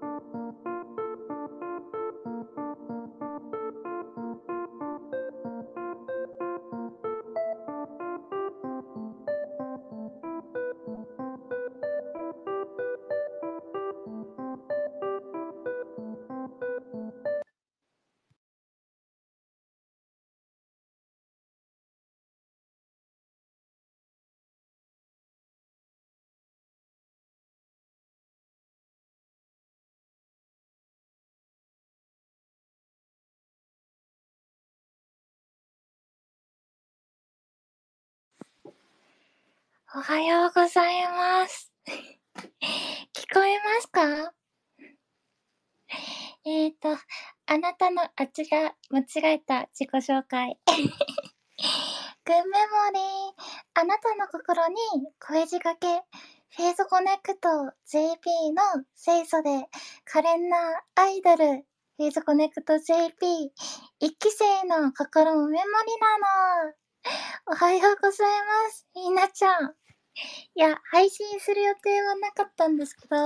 thank you おはようございます。聞こえますかえっ、ー、と、あなたのあちら、間違えた自己紹介。グンメモリー。あなたの心に声仕掛け。フェイズコネクト JP の清楚で可憐なアイドル。フェイズコネクト JP。一期生の心もメモリなの。おはようございます。ひなちゃん。いや、配信する予定はなかったんですけど、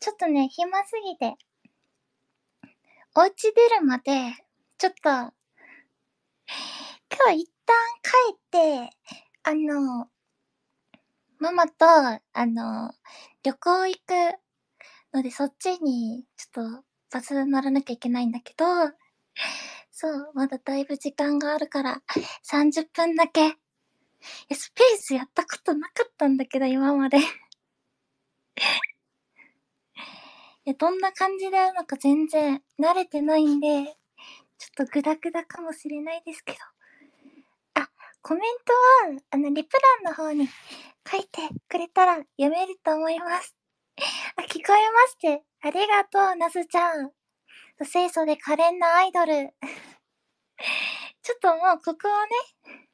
ちょっとね、暇すぎて、お家出るまで、ちょっと、今日一旦帰って、あの、ママと、あの、旅行行くので、そっちに、ちょっと、バス乗らなきゃいけないんだけど、そう、まだだいぶ時間があるから、30分だけや、スペースやったことなかったんだけど、今まで いや、どんな感じでやうのか全然慣れてないんで、ちょっとグダグダかもしれないですけど。あ、コメントは、あの、リプランの方に書いてくれたら読めると思います。あ、聞こえまして。ありがとう、なずちゃん。清楚で可憐なアイドル。ちょっともうここをね、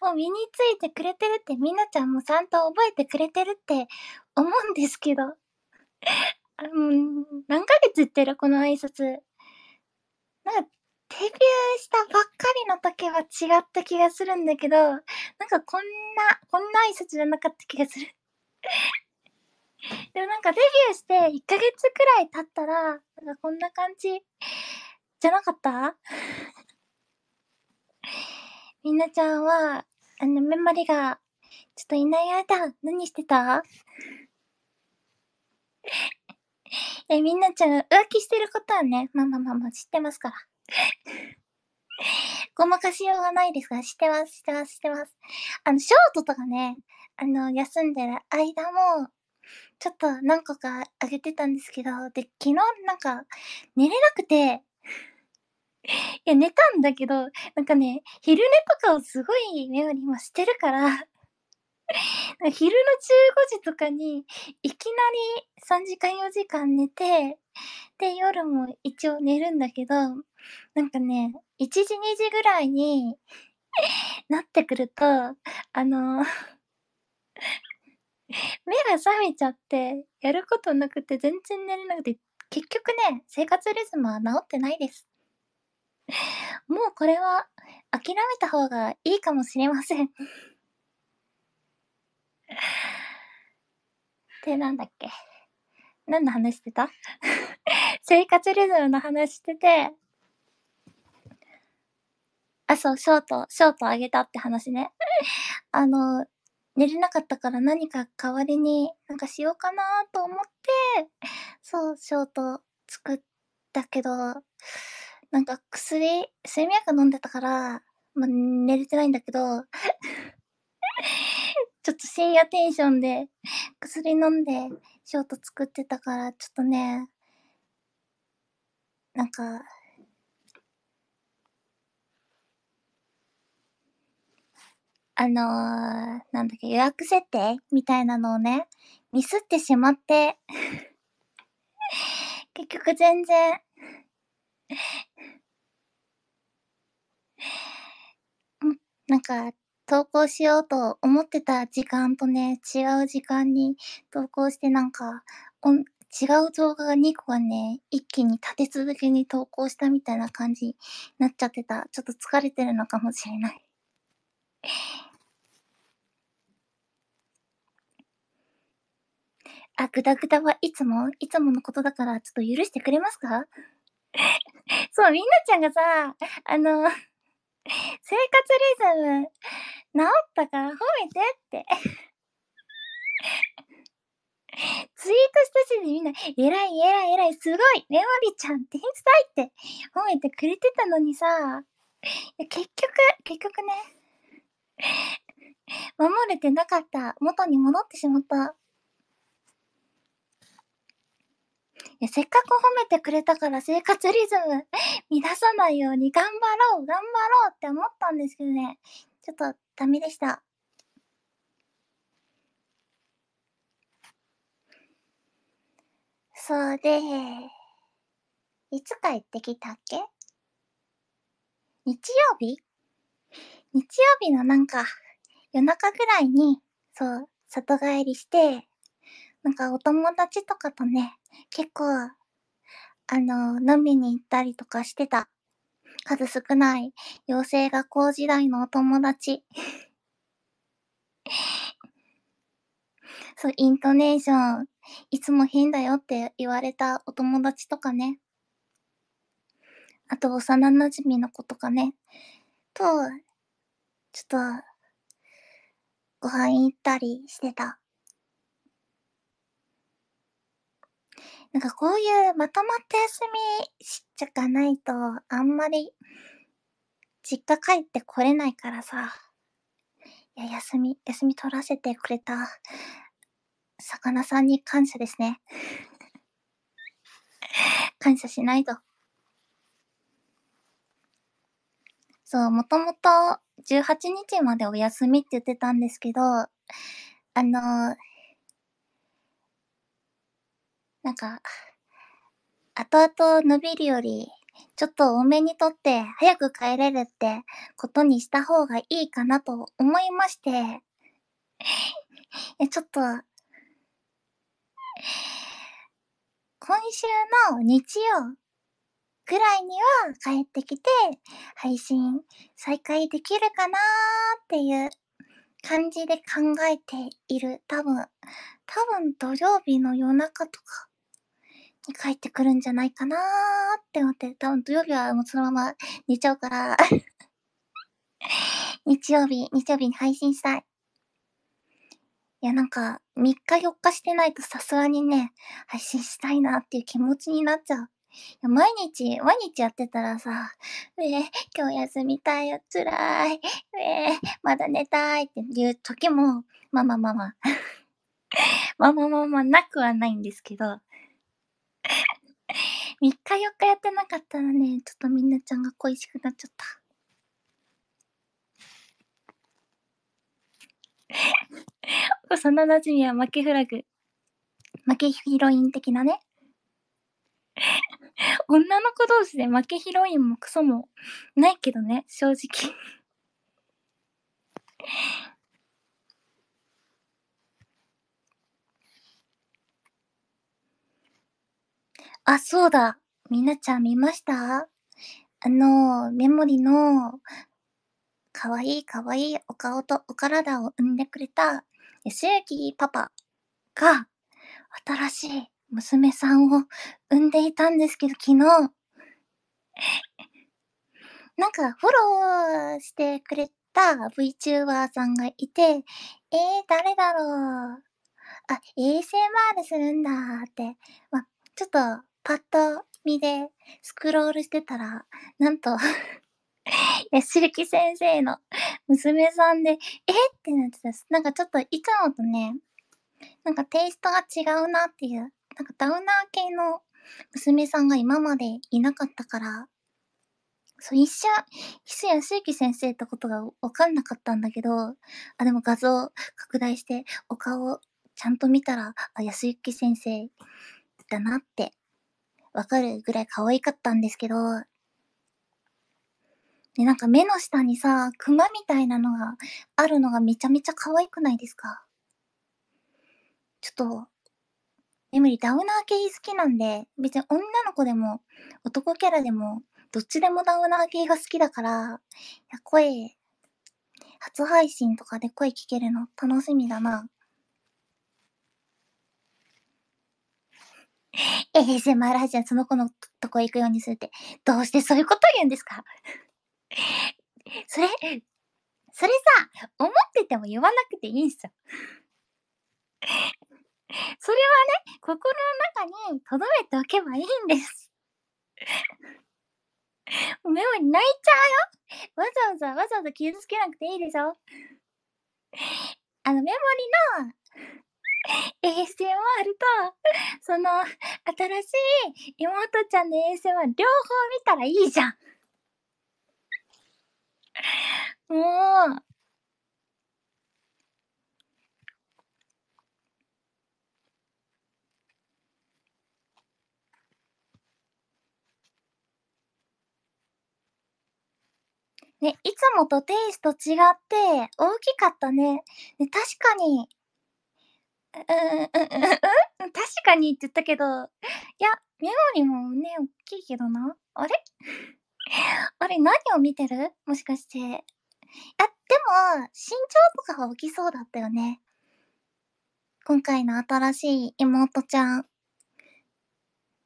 もう身についてくれてるってみなちゃんもちゃんと覚えてくれてるって思うんですけどあの何ヶ月言ってるこの挨拶なんかデビューしたばっかりの時は違った気がするんだけどなんかこんなこんな挨拶じゃなかった気がするでもなんかデビューして1ヶ月くらい経ったらなんかこんな感じじゃなかったみんなちゃんは、あの、メモリが、ちょっといない間、何してた え、みなちゃん、浮気してることはね、まあまあまあまあ、知ってますから。ごまかしようがないですが、知ってます、知ってます、知ってます。あの、ショートとかね、あの、休んでる間も、ちょっと何個かあげてたんですけど、で、昨日なんか、寝れなくて、いや、寝たんだけど、なんかね、昼寝とかをすごい目よりもしてるから、から昼の15時とかに、いきなり3時間4時間寝て、で、夜も一応寝るんだけど、なんかね、1時2時ぐらいに なってくると、あの 目が覚めちゃって、やることなくて全然寝れなくて、結局ね、生活リズムは治ってないです。もうこれは諦めた方がいいかもしれませんって なんだっけ何の話してた 生活リズムの話してて、あ、そう、ショート、ショートあげたって話ね。あの、寝れなかったから何か代わりになんかしようかなと思って、そう、ショート作ったけど、なんか薬、睡眠薬飲んでたから、まあ、寝れてないんだけど ちょっと深夜テンションで薬飲んでショート作ってたから、ちょっとね、なんか、あのー、なんだっけ、予約設定みたいなのをね、ミスってしまって結局全然うん、なんか、投稿しようと思ってた時間とね、違う時間に投稿してなんか、おん違う動画が2個がね、一気に立て続けに投稿したみたいな感じになっちゃってた。ちょっと疲れてるのかもしれない。あ、グダグダはいつもいつものことだから、ちょっと許してくれますか そう、みんなちゃんがさ、あの、生活リズム治ったから褒めてって ツイートした時にみんな、えらいえらいえらい、すごいねモリちゃん天才って褒めてくれてたのにさ、結局、結局ね、守れてなかった。元に戻ってしまった。せっかく褒めてくれたから生活リズム乱さないように頑張ろう、頑張ろうって思ったんですけどね、ちょっとダメでした。そうで、いつ帰ってきたっけ日曜日日曜日のなんか夜中ぐらいに、そう、里帰りして、なんかお友達とかとね、結構、あの、飲みに行ったりとかしてた。数少ない妖精学校時代のお友達。そう、イントネーション、いつも変だよって言われたお友達とかね。あと、幼馴染の子とかね。と、ちょっと、ご飯行ったりしてた。なんかこういうまとまった休みしちゃかないと、あんまり、実家帰ってこれないからさ。いや、休み、休み取らせてくれた、魚さんに感謝ですね。感謝しないと。そう、もともと18日までお休みって言ってたんですけど、あの、なんか、後々伸びるより、ちょっと多めにとって早く帰れるってことにした方がいいかなと思いまして、ちょっと、今週の日曜ぐらいには帰ってきて配信再開できるかなーっていう感じで考えている。多分、多分土曜日の夜中とかに帰ってくるんじゃないかなーって思って、多分土曜日はもうそのまま寝ちゃうから 日曜日、日曜日に配信したい。いや、なんか、3日4日してないとさすがにね、配信したいなっていう気持ちになっちゃう。毎日、毎日やってたらさ、えー、今日休みたいよ、辛い、えー、まだ寝たいっていう時も、まあまあまあまあ まあまあまあまあ、なくはないんですけど、3日4日やってなかったらね、ちょっとみんなちゃんが恋しくなっちゃった。幼なじみは負けフラグ。負けヒロイン的なね。女の子同士で負けヒロインもクソもないけどね、正直あ、そうだ。みなちゃん見ましたあの、メモリの、かわいいかわいいお顔とお体を産んでくれた、吉行パパが、新しい娘さんを産んでいたんですけど、昨日、なんか、フォローしてくれた VTuber さんがいて、えー、誰だろうあ、ASMR するんだって、まちょっと、パッと見でスクロールしてたら、なんとやしるき先生の娘さんで、えってなってた。なんかちょっといつもとね、なんかテイストが違うなっていう、なんかダウナー系の娘さんが今までいなかったから、そう、一緒。一瞬安幸先生ってことがわかんなかったんだけど、あ、でも画像拡大して、お顔ちゃんと見たら、あ、安幸先生だなってわかるぐらい可愛かったんですけど、で、なんか目の下にさ、クマみたいなのがあるのがめちゃめちゃ可愛くないですかちょっと、エムリダウナー系好きなんで、別に女の子でも男キャラでも、どっちでもダウナー系が好きだから、声、初配信とかで声聞けるの楽しみだな。ASMR 配信はその子のとこ行くようにするって、どうしてそういうこと言うんですか それ、それさ、思ってても言わなくていいんすよ。それはね、心の中に留めておけばいいんです。メモに泣いちゃうよわざわざわざわざ傷つけなくていいでしょあのメモリの衛星 m あると、その、新しい妹ちゃんの衛星は両方見たらいいじゃん。もう、ね、いつもとテイスト違って大きかったね。ね確かに、うん、うん、うん、確かにって言ったけど、いや、メモリもね、大きいけどな。あれ あれ、何を見てるもしかして。あ、でも、身長とかが大きそうだったよね。今回の新しい妹ちゃん。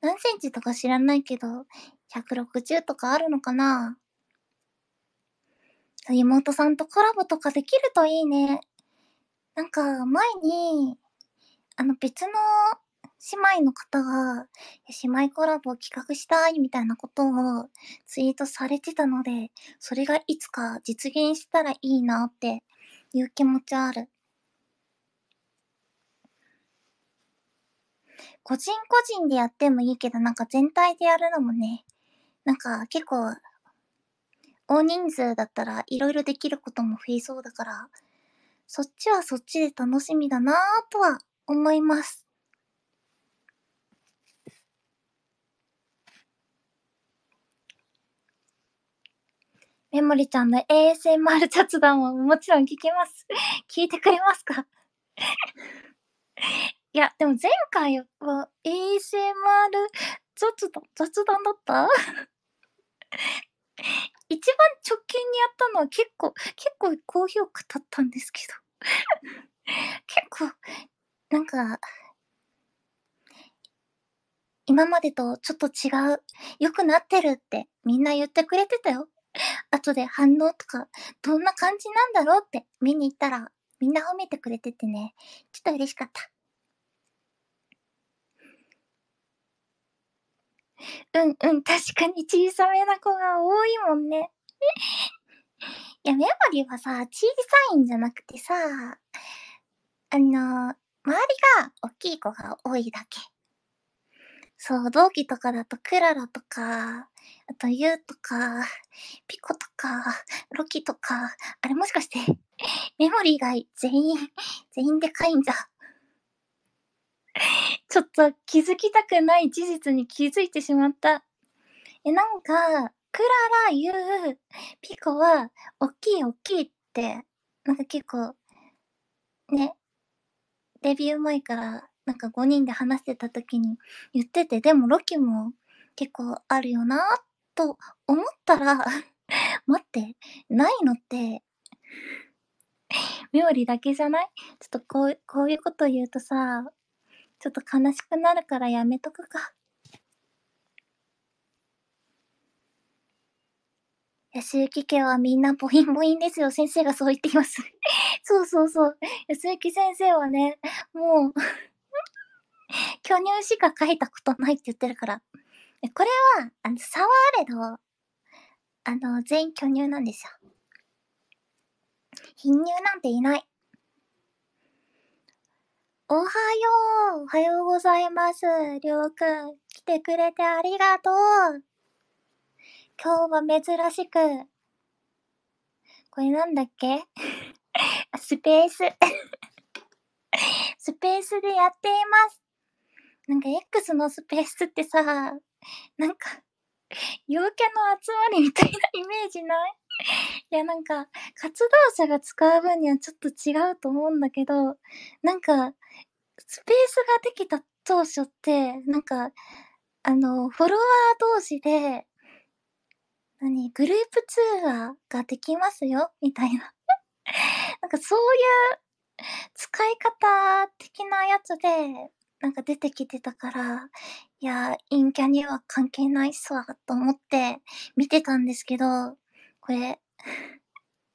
何センチとか知らないけど、160とかあるのかな妹さんとコラボとかできるといいね。なんか、前に、あの別の姉妹の方が、姉妹コラボを企画したいみたいなことをツイートされてたので、それがいつか実現したらいいなっていう気持ちある。個人個人でやってもいいけど、なんか全体でやるのもね、なんか結構、大人数だったらいろいろできることも増えそうだから、そっちはそっちで楽しみだなぁとは思います。メモリちゃんの ASMR 雑談ももちろん聞きます。聞いてくれますか いや、でも前回は ASMR 雑談雑談だった 一番直近にやったのは結構、結構高評価だったんですけど結なんか、今までとちょっと違う、良くなってるってみんな言ってくれてたよ。後で反応とか、どんな感じなんだろうって見に行ったら、みんな褒めてくれててね、ちょっと嬉しかった。うんうん、確かに小さめな子が多いもんね。いや、メモリーはさ、小さいんじゃなくてさ、あの、周りが大きい子が多いだけ。そう、同期とかだとクララとか、あとユウとか、ピコとか、ロキとか、あれもしかして、メモリーが全員、全員でかいんじゃ。ちょっと気づきたくない事実に気づいてしまった。え、なんか、クララ、ユウ、ピコは、おっきいおっきいって、なんか結構、ね、デビュー前からなんか5人で話してた時に言ってて、でもロキも結構あるよなと思ったら 待って、ないのって冥利だけじゃないちょっとこう、こういうこと言うとさ、ちょっと悲しくなるからやめとくか。安幸家はみんなボインボインですよ。先生がそう言っていますそうそうそう。安幸先生はね、もう巨乳しか書いたことないって言ってるから。これは、あの、差はあれど、あの、全員巨乳なんですよ。貧乳なんていない。おはよう、おはようございます。りょうくん、来てくれてありがとう。今日は珍しく、これなんだっけ スペーススペースでやっています。なんか X のスペースってさ、なんか、陽キャの集まりみたいなイメージないいや、なんか、活動者が使う分にはちょっと違うと思うんだけど、なんか、スペースができた当初って、なんか、あの、フォロワー同士で、何、グループ通話ができますよ、みたいな。なんかそういう使い方的なやつで、なんか出てきてたから、いや、陰キャには関係ないっすわ、と思って見てたんですけど、これ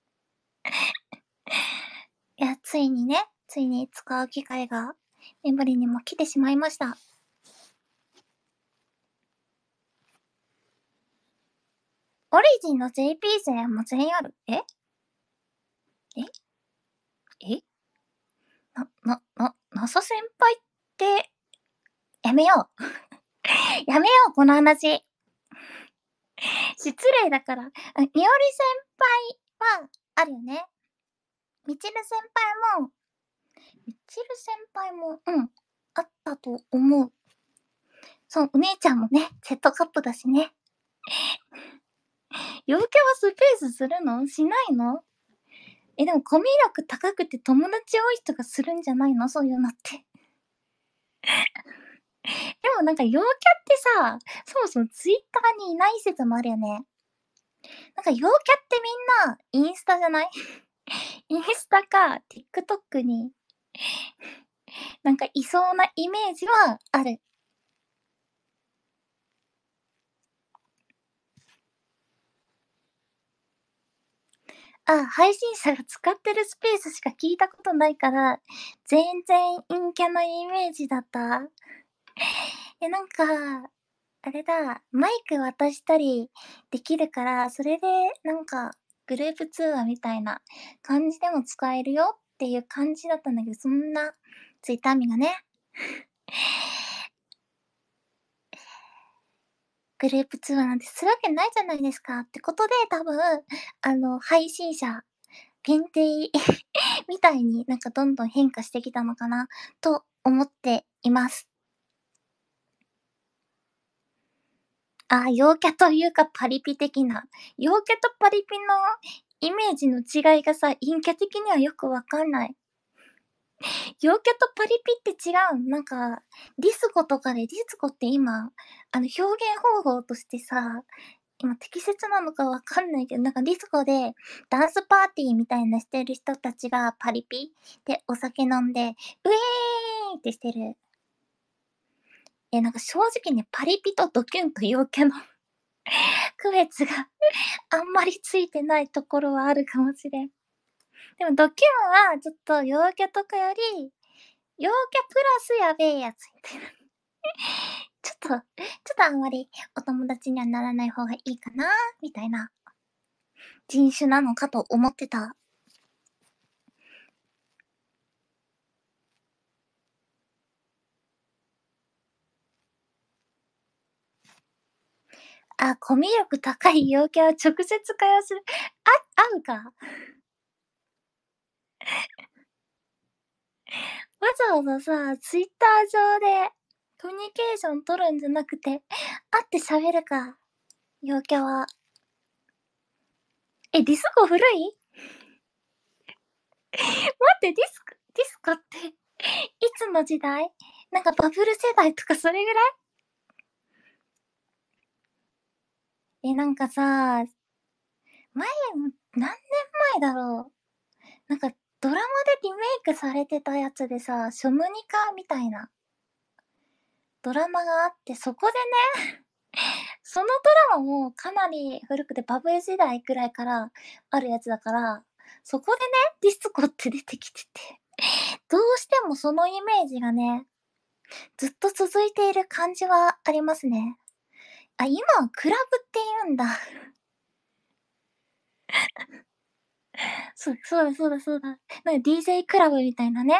いや、ついにね、ついに使う機会が、エブリにも来てしまいました。オリジンの JP 勢も全員あるえええな、な、な、なさ先輩って、やめよう。やめよう、この話。失礼だから。におり先輩は、あるよね。みちる先輩も、みちる先輩も、うん、あったと思う。そう、お姉ちゃんもね、セットカップだしね。夜更けはスペースするのしないのえ、でもコミュ力高くて友達多い人がするんじゃないのそういうのって でもなんか陽キャってさ、そもそもツイッターにいない説もあるよね。なんか陽キャってみんなインスタじゃない インスタか TikTok になんかいそうなイメージはある。あ、配信者が使ってるスペースしか聞いたことないから、全然陰キャなイメージだった。え、なんか、あれだ、マイク渡したりできるから、それでなんかグループ通話みたいな感じでも使えるよっていう感じだったんだけど、そんなツイッターみがね。グループ通話なんてするわけないじゃないですか。ってことで、多分、あの、配信者限定 みたいになんかどんどん変化してきたのかな、と思っています。あ、陽キャというかパリピ的な。陽キャとパリピのイメージの違いがさ、陰キャ的にはよくわかんない。陽キャとパリピって違うなんか、ディスコとかで、ディスコって今、あの、表現方法としてさ、今適切なのかわかんないけど、なんかディスコでダンスパーティーみたいなしてる人たちがパリピでお酒飲んで、ウェーイってしてる。え、なんか正直ね、パリピとドキュンと陽キャの 区別があんまりついてないところはあるかもしれん。でもドキュンはちょっと陽キャとかより、陽キャプラスやべえやつみたいな。ちょっと、ちょっとあんまりお友達にはならない方がいいかな、みたいな人種なのかと思ってた。あ、コミュ力高い陽キャを直接会話する。あ、合うか わざわざさ、ツイッター上でコミュニケーション取るんじゃなくて、会って喋るか、陽キャは。え、ディスコ古い 待って、ディスコ、ディスコっていつの時代なんかバブル世代とかそれぐらいえ、なんかさ、前、何年前だろう。なんか、ドラマでリメイクされてたやつでさ、ショムニカみたいなドラマがあって、そこでね そのドラマもかなり古くてバブル時代くらいからあるやつだから、そこでね、ディスコって出てきててどうしてもそのイメージがね、ずっと続いている感じはありますね。あ、今はクラブって言うんだ そうそうだそうだそうだ。なんか DJ クラブみたいなね。な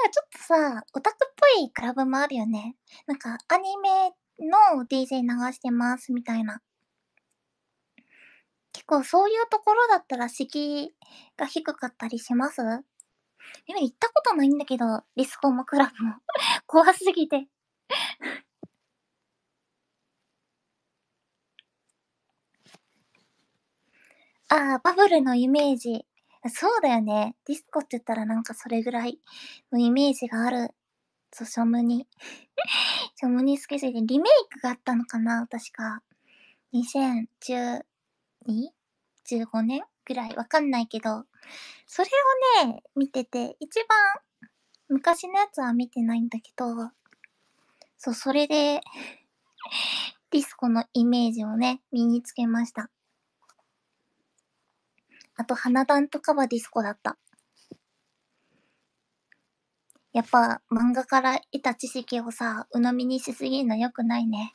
んかちょっとさ、オタクっぽいクラブもあるよね。なんかアニメの DJ 流してますみたいな。結構そういうところだったら敷居が低かったりします今行ったことないんだけど、リスコもクラブも。怖すぎて。ああ、バブルのイメージ。そうだよね。ディスコって言ったらなんかそれぐらいのイメージがある。そう、ショムニ。シ ョムニスケジュール。リメイクがあったのかな確か。2012?15 年ぐらいわかんないけど。それをね、見てて、一番昔のやつは見てないんだけど、そう、それで ディスコのイメージをね、身につけました。あと、花壇とかはディスコだった。やっぱ、漫画から得た知識をさ、鵜呑みにしすぎるの良くないね。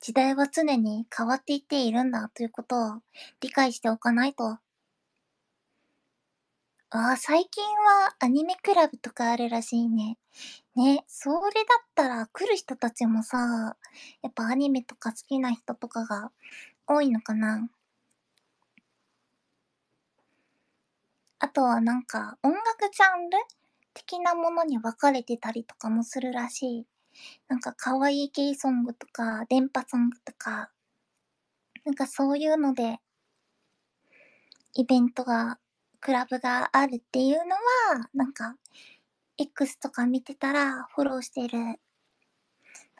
時代は常に変わっていっているんだということを理解しておかないと。ああ、最近はアニメクラブとかあるらしいね。ね、それだったら来る人たちもさ、やっぱアニメとか好きな人とかが多いのかな。あとはなんか音楽ジャンル的なものに分かれてたりとかもするらしい。なんか可愛い系ソングとか、電波ソングとか、なんかそういうので、イベントが、クラブがあるっていうのは、なんか、X とか見てたらフォローしてる、なん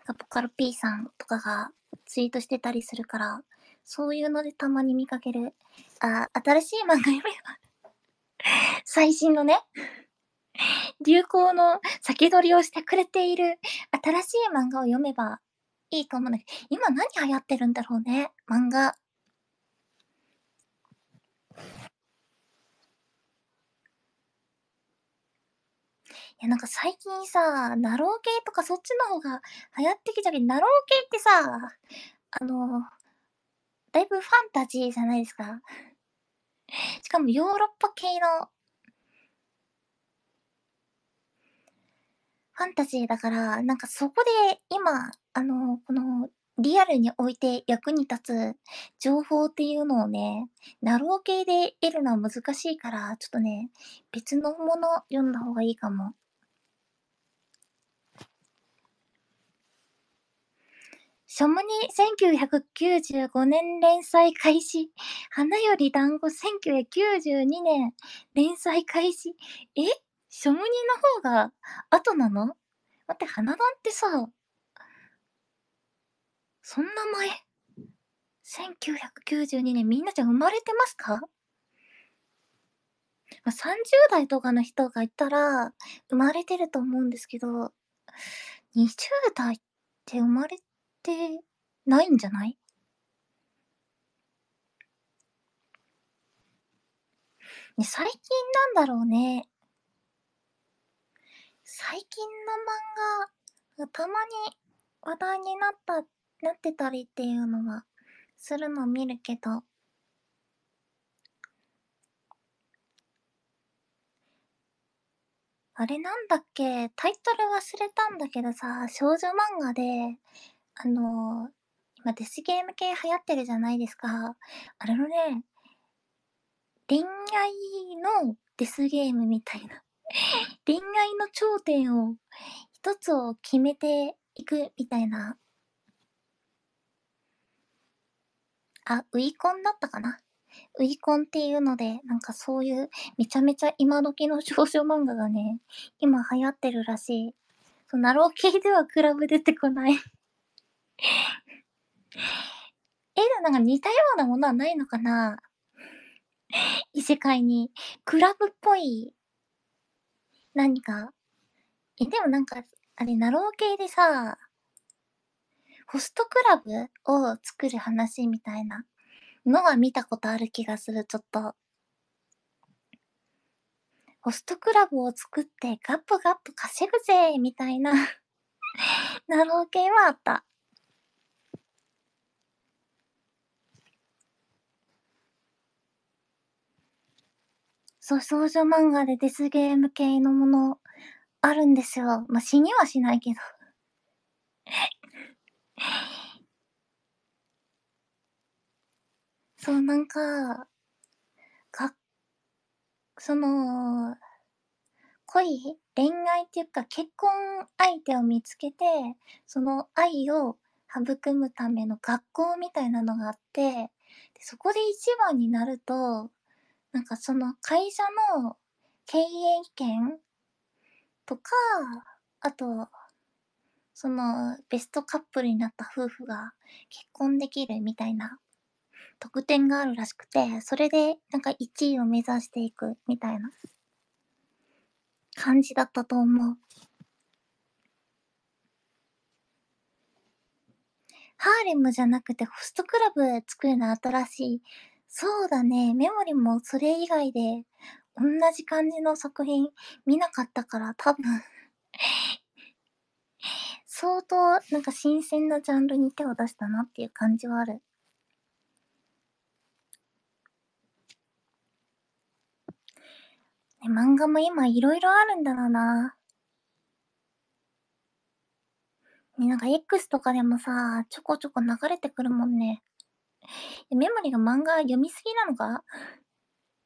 かボカロ P さんとかがツイートしてたりするから、そういうのでたまに見かける。あ、新しい漫画読めば 最新のね、流行の先取りをしてくれている新しい漫画を読めばいいと思うんだけど、今何流行ってるんだろうね、漫画。いや、なんか最近さ、ナロー系とかそっちの方が流行ってきたけど、ナロー系ってさ、あの、だいぶファンタジーじゃないですか。しかもヨーロッパ系のファンタジーだから、なんかそこで今、あの、このリアルにおいて役に立つ情報っていうのをね、ナロー系で得るのは難しいから、ちょっとね、別のもの読んだ方がいいかも。ショムニ1995年連載開始。花より団子1992年連載開始。えショムニの方が後なの待って、花団ってさ、そんな前 ?1992 年、みんなじゃ生まれてますかま30代とかの人がいたら生まれてると思うんですけど20代って生まれてないんじゃないね、最近なんだろうね。最近の漫画、たまに話題になった、なってたりっていうのは、するの見るけど。あれなんだっけタイトル忘れたんだけどさ、少女漫画で、あのー、今デスゲーム系流行ってるじゃないですか。あれのね、恋愛のデスゲームみたいな 恋愛の頂点を一つを決めていくみたいな。あ、ウィコンだったかなウィコンっていうので、なんかそういうめちゃめちゃ今時の少女漫画がね、今流行ってるらしい。そう、ナロー系ではクラブ出てこないえ、なんか似たようなものはないのかな異世界に、クラブっぽい、何か。え、でもなんか、あれ、ナロー系でさ、ホストクラブを作る話みたいなのは見たことある気がする、ちょっと。ホストクラブを作ってガップガップ稼ぐぜみたいな ナロー系はあった。そう、少女漫画でデスゲーム系のものあるんですよ。まあ、死にはしないけど そう、なんか、か、その、恋恋愛っていうか結婚相手を見つけてその愛を育むための学校みたいなのがあってでそこで一番になるとなんかその会社の経営権とか、あと、そのベストカップルになった夫婦が結婚できるみたいな特典があるらしくて、それでなんか1位を目指していくみたいな感じだったと思う。ハーレムじゃなくてホストクラブ作るの新しいそうだね、メモリもそれ以外で、同じ感じの作品見なかったから多分 相当なんか新鮮なジャンルに手を出したなっていう感じはある。ね、漫画も今いろいろあるんだろうな。ね、なんか X とかでもさ、ちょこちょこ流れてくるもんね。メモリが漫画読みすぎなのか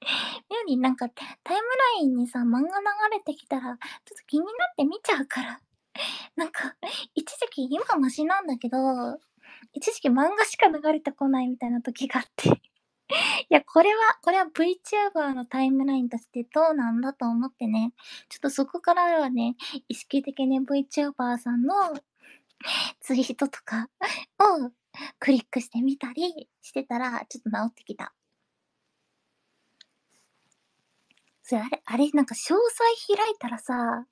妙になんかタイムラインにさ漫画流れてきたらちょっと気になって見ちゃうから なんか一時期今マシなんだけど一時期漫画しか流れてこないみたいな時があって いやこれはこれは VTuber のタイムラインとしてどうなんだと思ってねちょっとそこからはね意識的に VTuber さんのツイートとかをクリックしてみたりしてたら、ちょっと治ってきた。それ、あれ、あれ、なんか詳細開いたらさ、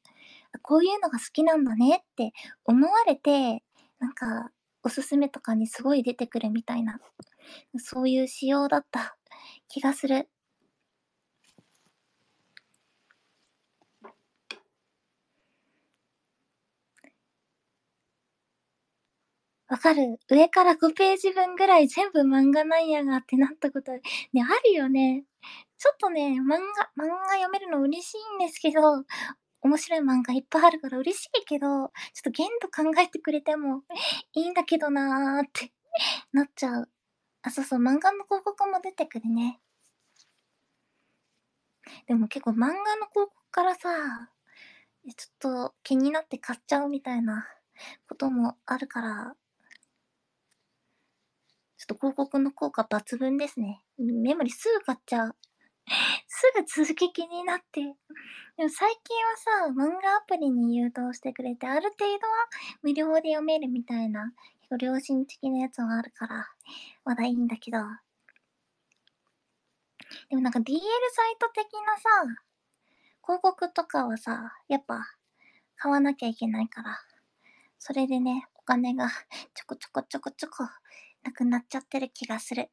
こういうのが好きなんだねって思われて、なんか、おすすめとかにすごい出てくるみたいな、そういう仕様だった気がする。わかる。上から5ページ分ぐらい全部漫画なんやがってなったこと、ね、あるよね。ちょっとね、漫画、漫画読めるの嬉しいんですけど、面白い漫画いっぱいあるから嬉しいけど、ちょっと限度考えてくれてもいいんだけどなーってなっちゃう。あ、そうそう、漫画の広告も出てくるね。でも結構漫画の広告からさ、ちょっと気になって買っちゃうみたいなこともあるから、ちょっと広告の効果抜群ですね。メモリすぐ買っちゃう。すぐ続き気になって。でも最近はさ、漫画アプリに誘導してくれて、ある程度は無料で読めるみたいな、良心的なやつもあるから、まだいいんだけど。でもなんか DL サイト的なさ、広告とかはさ、やっぱ買わなきゃいけないから、それでね、お金がちょこちょこちょこちょこなくなっちゃってる気がする。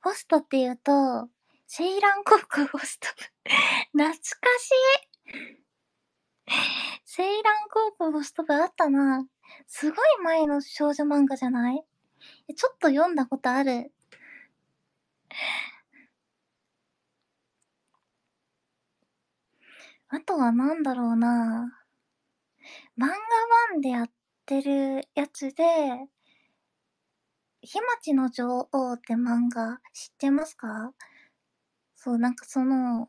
ホストっていうと、セイラン航空ホスト部 懐かしいセイラン高校ホスト部あったな。すごい前の少女漫画じゃないちょっと読んだことある。あとは何だろうな。漫画1でやってるやつで、日町の女王って漫画知ってますかそう、なんかその、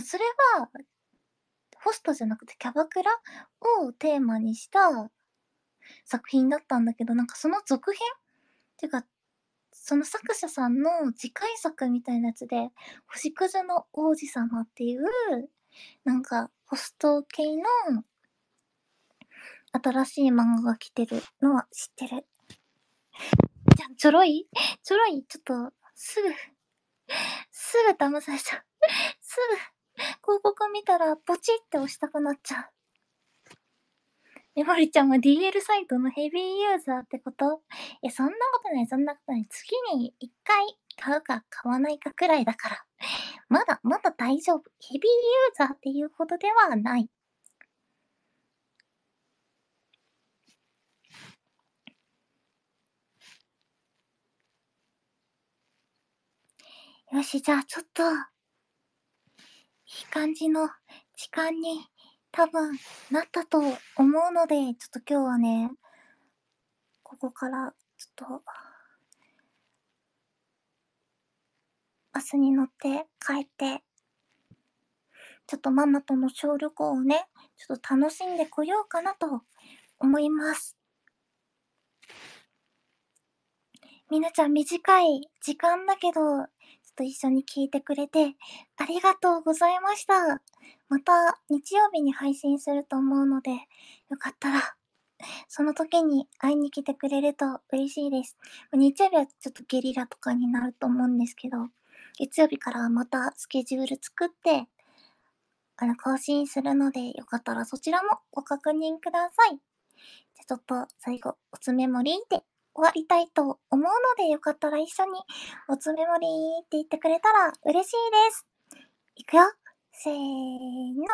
それは、ホストじゃなくてキャバクラをテーマにした作品だったんだけど、なんかその続編っていうか、その作者さんの次回作みたいなやつで、星屑の王子様っていう、なんかホスト系の新しい漫画が来てるのは知ってる。じゃあ、ちょろいちょろいちょっと、すぐ、すぐ騙されちゃう。すぐ、広告見たらポチって押したくなっちゃう。ねもりちゃんは DL サイトのヘビーユーザーってこといや、そんなことない、そんなことない。月に一回買うか買わないかくらいだから。まだ、まだ大丈夫。ヘビーユーザーっていうほどではない。よし、じゃあちょっと、いい感じの時間に多分なったと思うので、ちょっと今日はね、ここからちょっと、バスに乗って帰って、ちょっとママとの小旅行をね、ちょっと楽しんでこようかなと思います。みなちゃん短い時間だけど、と一緒に聞いてくれてありがとうございました。また日曜日に配信すると思うので、よかったら、その時に会いに来てくれると嬉しいです。日曜日はちょっとゲリラとかになると思うんですけど、月曜日からまたスケジュール作って、あの、更新するので、よかったらそちらもご確認ください。じゃ、ちょっと最後、おつめもりーで終わりたいと思うので、よかったら一緒に、おつめもりーって言ってくれたら嬉しいです。いくよ。せーの。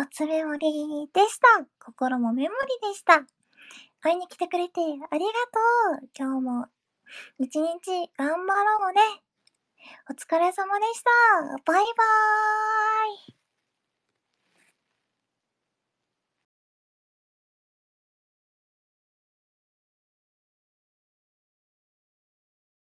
おつめもりーでした。心もメモリでした。会いに来てくれてありがとう。今日も一日頑張ろうね。お疲れ様でした。バイバーイ。